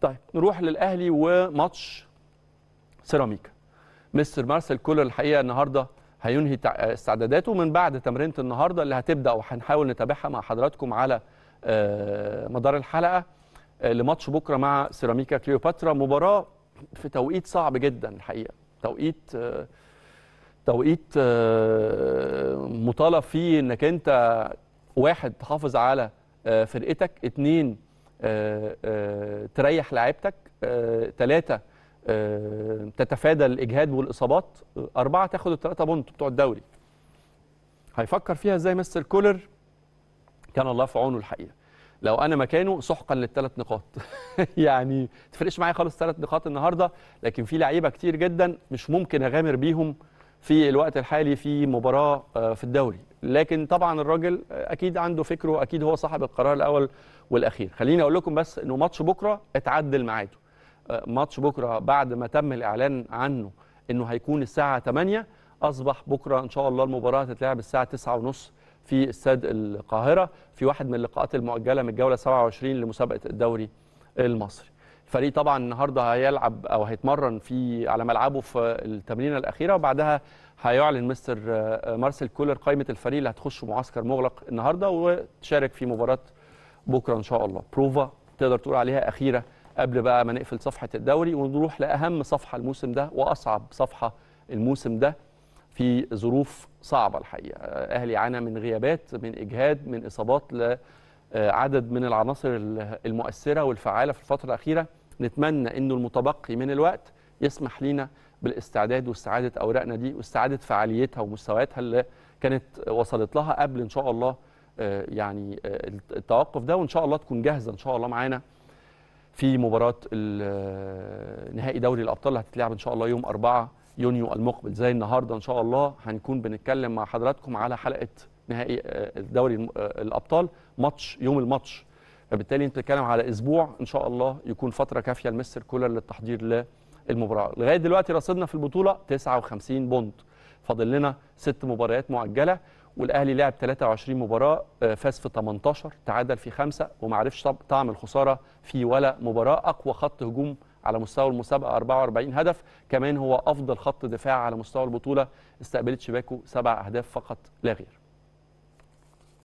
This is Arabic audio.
طيب نروح للاهلي وماتش سيراميكا مستر مارسيل كولر الحقيقه النهارده هينهي استعداداته من بعد تمرينه النهارده اللي هتبدا وهنحاول نتابعها مع حضراتكم على آه، مدار الحلقه آه، لماتش بكره مع سيراميكا كليوباترا مباراه في توقيت صعب جدا الحقيقه توقيت آه، توقيت مطالب فيه انك انت واحد تحافظ على فرقتك اتنين تريح لاعيبتك ثلاثه آه، آه، تتفادى الاجهاد والاصابات آه، اربعه تاخد الثلاثه بونت بتوع الدوري هيفكر فيها ازاي مستر كولر كان الله في عونه الحقيقه لو انا مكانه سحقا للثلاث نقاط يعني ما تفرقش معايا خالص ثلاث نقاط النهارده لكن في لعيبه كتير جدا مش ممكن اغامر بيهم في الوقت الحالي في مباراه في الدوري لكن طبعا الراجل اكيد عنده فكره اكيد هو صاحب القرار الاول والاخير خليني اقول لكم بس انه ماتش بكره اتعدل ميعاده آه، ماتش بكره بعد ما تم الاعلان عنه انه هيكون الساعه 8 اصبح بكره ان شاء الله المباراه هتتلعب الساعه 9:30 في استاد القاهره في واحد من اللقاءات المؤجله من الجوله 27 لمسابقه الدوري المصري فريق طبعا النهارده هيلعب او هيتمرن في على ملعبه في التمرينه الاخيره وبعدها هيعلن مستر مارسيل كولر قائمه الفريق اللي هتخش معسكر مغلق النهارده وتشارك في مباراه بكره ان شاء الله بروفا تقدر تقول عليها اخيره قبل بقى ما نقفل صفحه الدوري ونروح لاهم صفحه الموسم ده واصعب صفحه الموسم ده في ظروف صعبه الحقيقه الاهلي عانى من غيابات من اجهاد من اصابات آه، عدد من العناصر المؤثره والفعاله في الفتره الاخيره نتمنى انه المتبقي من الوقت يسمح لنا بالاستعداد واستعاده اوراقنا دي واستعاده فعاليتها ومستوياتها اللي كانت وصلت لها قبل ان شاء الله آه، يعني آه، التوقف ده وان شاء الله تكون جاهزه ان شاء الله معانا في مباراه نهائي دوري الابطال اللي هتتلعب ان شاء الله يوم 4 يونيو المقبل زي النهارده ان شاء الله هنكون بنتكلم مع حضراتكم على حلقه نهائي آه، دوري آه، الابطال ماتش يوم الماتش فبالتالي انت بتتكلم على اسبوع ان شاء الله يكون فتره كافيه لمستر كولر للتحضير للمباراه لغايه دلوقتي رصيدنا في البطوله 59 بونت فاضل لنا ست مباريات مؤجله والاهلي لعب 23 مباراه آه، فاز في 18 تعادل في خمسه وما عرفش طعم الخساره في ولا مباراه اقوى خط هجوم على مستوى المسابقه 44 هدف كمان هو افضل خط دفاع على مستوى البطوله استقبلت شباكه سبع اهداف فقط لا غير